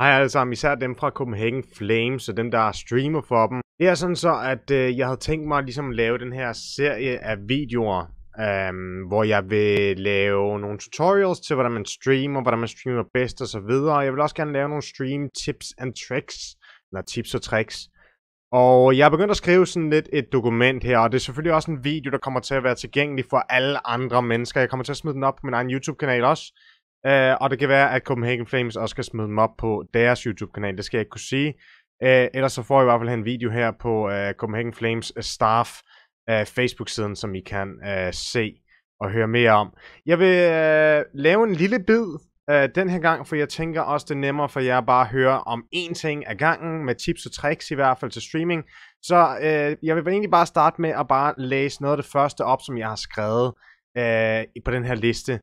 Hej alle sammen, især dem fra Copenhagen Flames og dem, der streamer for dem. Det er sådan så, at øh, jeg havde tænkt mig at ligesom lave den her serie af videoer, øhm, hvor jeg vil lave nogle tutorials til, hvordan man streamer, hvordan man streamer bedst og så videre. Jeg vil også gerne lave nogle stream tips and tricks, eller tips og tricks. Og jeg er begyndt at skrive sådan lidt et dokument her, og det er selvfølgelig også en video, der kommer til at være tilgængelig for alle andre mennesker. Jeg kommer til at smide den op på min egen YouTube-kanal også. Uh, og det kan være, at Copenhagen Flames også skal smide dem op på deres YouTube-kanal. Det skal jeg ikke kunne sige. Uh, ellers så får I i hvert fald en video her på uh, Copenhagen Flames staff uh, Facebook-siden, som I kan uh, se og høre mere om. Jeg vil uh, lave en lille bid uh, den her gang, for jeg tænker også, det er nemmere for jer bare at høre om én ting ad gangen, med tips og tricks i hvert fald til streaming. Så uh, jeg vil egentlig bare starte med at bare læse noget af det første op, som jeg har skrevet uh, på den her liste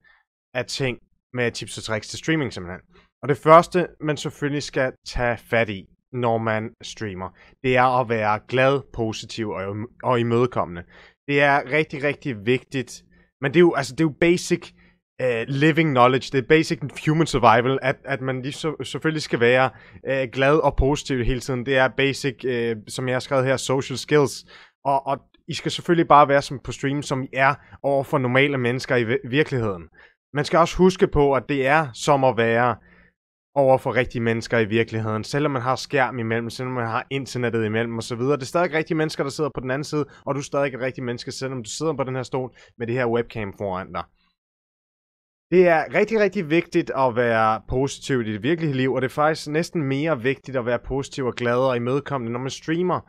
af ting, med tips og tricks til streaming simpelthen. Og det første, man selvfølgelig skal tage fat i, når man streamer, det er at være glad, positiv og, og imødekommende. Det er rigtig, rigtig vigtigt. Men det er jo, altså, det er jo basic uh, living knowledge, det er basic human survival, at, at man lige så, selvfølgelig skal være uh, glad og positiv hele tiden. Det er basic, uh, som jeg har skrevet her, social skills. Og, og I skal selvfølgelig bare være som på stream, som I er over for normale mennesker i virkeligheden. Man skal også huske på, at det er som at være over for rigtige mennesker i virkeligheden. Selvom man har skærm imellem, selvom man har internettet imellem osv. Det er stadig rigtige mennesker, der sidder på den anden side, og du er stadig et rigtigt menneske, selvom du sidder på den her stol med det her webcam foran dig. Det er rigtig, rigtig vigtigt at være positiv i dit virkelige liv, og det er faktisk næsten mere vigtigt at være positiv og glad og imødekommende, når man streamer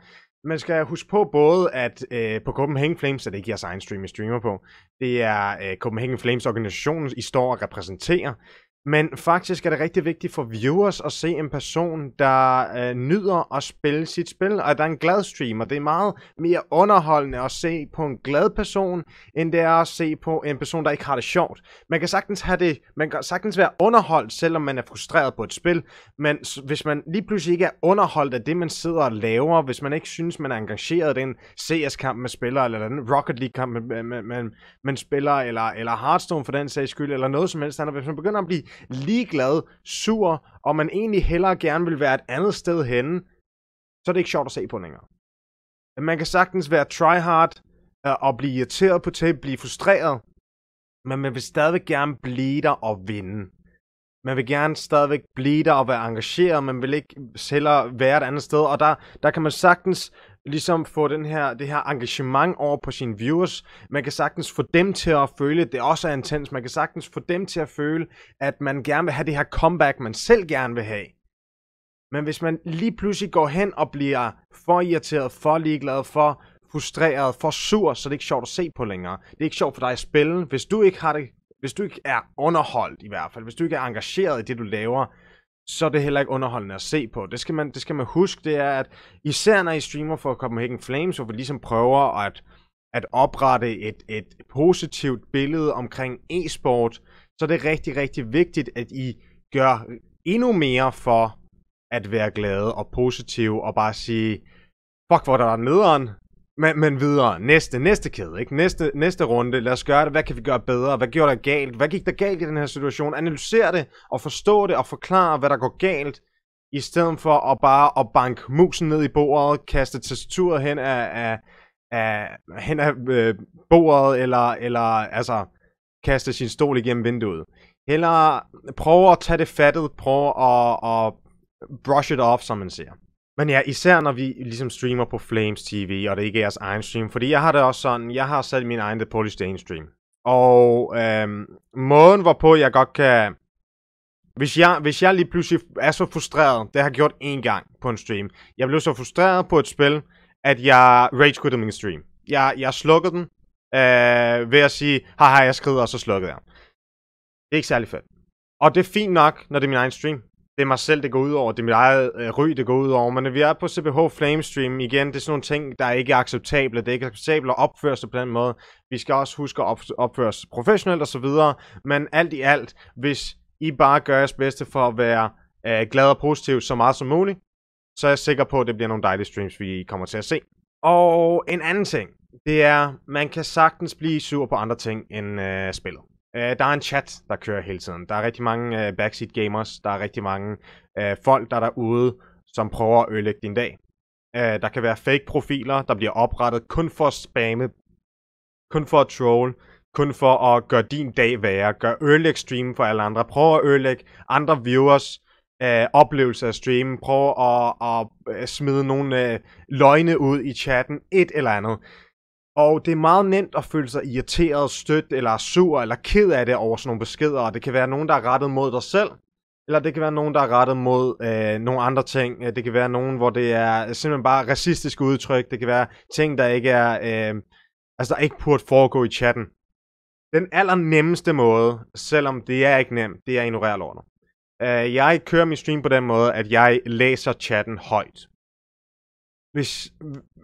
man skal huske på både, at øh, på Copenhagen Flames er det ikke jeres egen stream, I streamer på. Det er øh, Copenhagen Flames organisationen, I står og repræsenterer. Men faktisk er det rigtig vigtigt for viewers at se en person, der øh, nyder at spille sit spil, og der er en glad streamer. Det er meget mere underholdende at se på en glad person, end det er at se på en person, der ikke har det sjovt. Man kan sagtens, have det, man kan sagtens være underholdt, selvom man er frustreret på et spil, men hvis man lige pludselig ikke er underholdt af det, man sidder og laver, hvis man ikke synes, man er engageret i den CS-kamp, man spiller, eller den Rocket League-kamp, man, man, man, man spiller, eller, eller Hearthstone for den sags skyld, eller noget som helst andet, hvis man begynder at blive ligeglad, sur, og man egentlig hellere gerne vil være et andet sted henne, så er det ikke sjovt at se på længere. Man kan sagtens være tryhard øh, og blive irriteret på tape, blive frustreret, men man vil stadigvæk gerne blive der og vinde. Man vil gerne stadigvæk blive der og være engageret, man vil ikke heller være et andet sted, og der, der kan man sagtens ligesom få den her, det her engagement over på sine viewers. Man kan sagtens få dem til at føle, at det også er intens. Man kan sagtens få dem til at føle, at man gerne vil have det her comeback, man selv gerne vil have. Men hvis man lige pludselig går hen og bliver for irriteret, for ligeglad, for frustreret, for sur, så det er ikke sjovt at se på længere. Det er ikke sjovt for dig at spille. Hvis du ikke har det, hvis du ikke er underholdt i hvert fald, hvis du ikke er engageret i det, du laver, så er det heller ikke underholdende at se på. Det skal man, det skal man huske, det er, at især når I streamer for Copenhagen Flames, hvor vi ligesom prøver at, at oprette et, et positivt billede omkring e-sport, så er det rigtig, rigtig vigtigt, at I gør endnu mere for at være glade og positive og bare sige, fuck hvor der er nederen, men, men videre. Næste, næste kæde, ikke? Næste, næste runde. Lad os gøre det. Hvad kan vi gøre bedre? Hvad gjorde der galt? Hvad gik der galt i den her situation? analysere det og forstå det og forklare, hvad der går galt. I stedet for at bare at banke musen ned i bordet, kaste tastaturet hen af, af, af, hen af øh, bordet, eller, eller altså, kaste sin stol igennem vinduet. Heller prøve at tage det fattet, prøve at, at brush it off, som man siger. Men ja, især når vi ligesom streamer på Flames TV, og det ikke er jeres egen stream. Fordi jeg har det også sådan, jeg har sat min egen The Polish Dane stream. Og øhm, måden, hvorpå jeg godt kan... Hvis jeg, hvis jeg lige pludselig er så frustreret, det har jeg gjort én gang på en stream. Jeg blev så frustreret på et spil, at jeg rage min stream. Jeg, jeg slukkede den øh, ved at sige, haha, jeg skrider, og så slukkede jeg. Det er ikke særlig fedt. Og det er fint nok, når det er min egen stream det er mig selv, det går ud over, det er mit eget øh, ryg, det går ud over, men vi er på CBH Flamestream igen, det er sådan nogle ting, der er ikke er acceptable, det er ikke acceptabelt at opføre sig på den måde. Vi skal også huske at op- opføre os professionelt og så videre, men alt i alt, hvis I bare gør jeres bedste for at være øh, glad og positiv så meget som muligt, så er jeg sikker på, at det bliver nogle dejlige streams, vi kommer til at se. Og en anden ting, det er, man kan sagtens blive sur på andre ting end øh, spillet. Uh, der er en chat, der kører hele tiden. Der er rigtig mange uh, backseat gamers. Der er rigtig mange uh, folk, der er derude, som prøver at ødelægge din dag. Uh, der kan være fake profiler, der bliver oprettet kun for at spamme, kun for at troll, kun for at gøre din dag værre, gøre ødelægge streamen for alle andre, prøv at ødelægge andre viewers uh, oplevelse af streamen, prøv at, at, at smide nogle uh, løgne ud i chatten, et eller andet. Og det er meget nemt at føle sig irriteret, stødt eller sur eller ked af det over sådan nogle beskeder, og det kan være nogen, der er rettet mod dig selv, eller det kan være nogen, der er rettet mod øh, nogle andre ting. Øh, det kan være nogen, hvor det er simpelthen bare racistiske udtryk. Det kan være ting, der ikke er, øh, altså der ikke burde foregå i chatten. Den allernemmeste måde, selvom det er ikke nemt, det er at ignorere lortet. Øh, jeg kører min stream på den måde, at jeg læser chatten højt hvis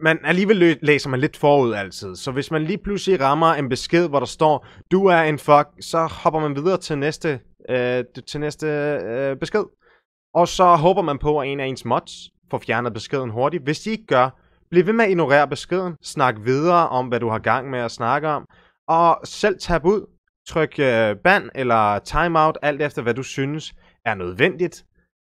man alligevel læser man lidt forud altid, så hvis man lige pludselig rammer en besked, hvor der står, du er en fuck, så hopper man videre til næste, øh, til næste øh, besked. Og så håber man på, at en af ens mods får fjernet beskeden hurtigt. Hvis de ikke gør, bliv ved med at ignorere beskeden, snak videre om, hvad du har gang med at snakke om, og selv tab ud, tryk øh, ban eller timeout, alt efter hvad du synes er nødvendigt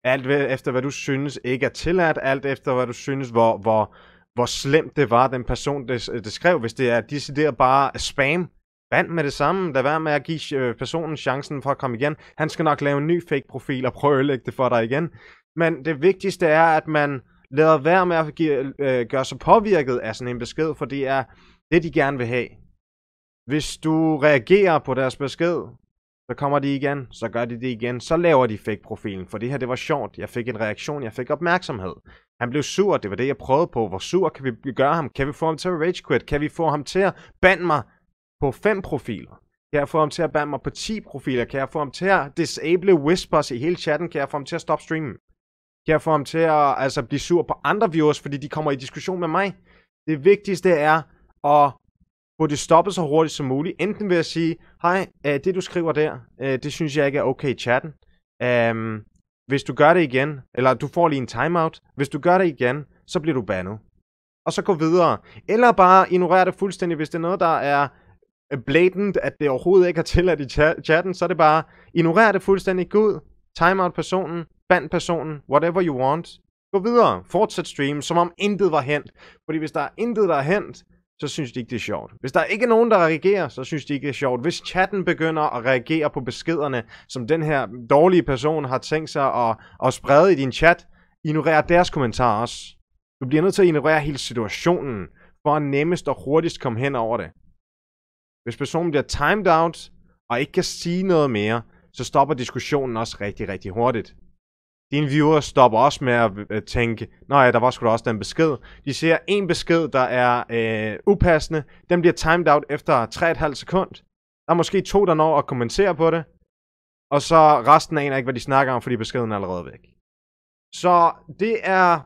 alt efter hvad du synes ikke er tilladt, alt efter hvad du synes, hvor, hvor, hvor slemt det var, den person, det, det skrev. Hvis det er decideret bare spam, band med det samme. Lad være med at give øh, personen chancen for at komme igen. Han skal nok lave en ny fake-profil og prøve at lægge det for dig igen. Men det vigtigste er, at man lader være med at give, øh, gøre sig påvirket af sådan en besked, for det er det, de gerne vil have. Hvis du reagerer på deres besked, så kommer de igen, så gør de det igen, så laver de fake-profilen, for det her, det var sjovt. Jeg fik en reaktion, jeg fik opmærksomhed. Han blev sur, det var det, jeg prøvede på. Hvor sur kan vi gøre ham? Kan vi få ham til at rage quit? Kan vi få ham til at bande mig på fem profiler? Kan jeg få ham til at bande mig på 10 profiler? Kan jeg få ham til at disable whispers i hele chatten? Kan jeg få ham til at stoppe streamen? Kan jeg få ham til at altså, blive sur på andre viewers, fordi de kommer i diskussion med mig? Det vigtigste er at burde det stoppe så hurtigt som muligt. Enten ved at sige, hej, øh, det du skriver der, øh, det synes jeg ikke er okay i chatten. Um, hvis du gør det igen, eller du får lige en timeout, hvis du gør det igen, så bliver du bandet. Og så gå videre. Eller bare ignorere det fuldstændig, hvis det er noget, der er øh, blatant, at det overhovedet ikke er tilladt i chatten, så er det bare, ignorere det fuldstændig, gå ud, timeout personen, band personen, whatever you want, gå videre, fortsæt stream, som om intet var hent. Fordi hvis der er intet, der er hent, så synes de ikke, det er sjovt. Hvis der ikke er nogen, der reagerer, så synes de ikke, det er sjovt. Hvis chatten begynder at reagere på beskederne, som den her dårlige person har tænkt sig at, at sprede i din chat, ignorer deres kommentarer også. Du bliver nødt til at ignorere hele situationen, for at nemmest og hurtigst komme hen over det. Hvis personen bliver timed out, og ikke kan sige noget mere, så stopper diskussionen også rigtig, rigtig hurtigt. Dine viewers stopper også med at øh, tænke, nej, ja, der var sgu da også den besked. De ser en besked, der er øh, upassende. Den bliver timed out efter 3,5 sekund. Der er måske to, der når at kommentere på det. Og så resten en er ikke, hvad de snakker om, fordi beskeden er allerede væk. Så det er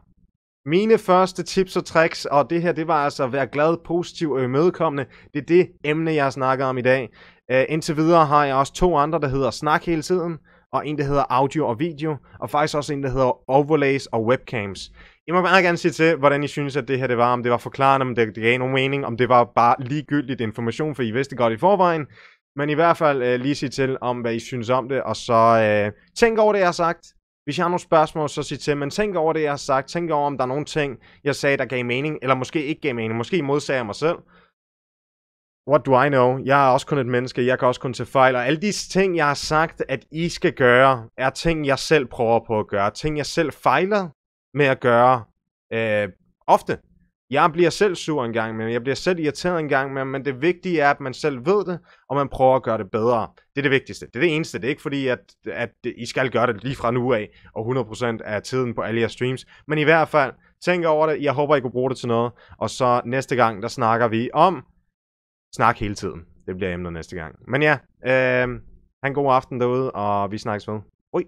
mine første tips og tricks, og det her, det var altså at være glad, positiv og imødekommende. Det er det emne, jeg snakker om i dag. Uh, indtil videre har jeg også to andre, der hedder Snak hele tiden, og en, der hedder Audio og Video, og faktisk også en, der hedder Overlays og Webcams. I må bare gerne sige til, hvordan I synes, at det her det var, om det var forklarende, om det, det gav nogen mening, om det var bare ligegyldigt information, for I vidste godt i forvejen. Men i hvert fald uh, lige sige til, om hvad I synes om det, og så uh, tænk over det, jeg har sagt. Hvis jeg har nogle spørgsmål, så sig til, men tænk over det, jeg har sagt. Tænk over, om der er nogle ting, jeg sagde, der gav mening, eller måske ikke gav mening. Måske modsager jeg mig selv. What do I know? Jeg er også kun et menneske, jeg kan også kun tage fejl, og alle de ting, jeg har sagt, at I skal gøre, er ting, jeg selv prøver på at gøre. Ting, jeg selv fejler med at gøre øh, ofte. Jeg bliver selv sur en gang men jeg bliver selv irriteret en gang med, men det vigtige er, at man selv ved det, og man prøver at gøre det bedre. Det er det vigtigste. Det er det eneste. Det er ikke fordi, at, at I skal gøre det lige fra nu af, og 100% af tiden på alle jeres streams. Men i hvert fald, tænk over det. Jeg håber, I kunne bruge det til noget. Og så næste gang, der snakker vi om snak hele tiden. Det bliver emnet næste gang. Men ja, øh, han god aften derude, og vi snakkes med. Ui.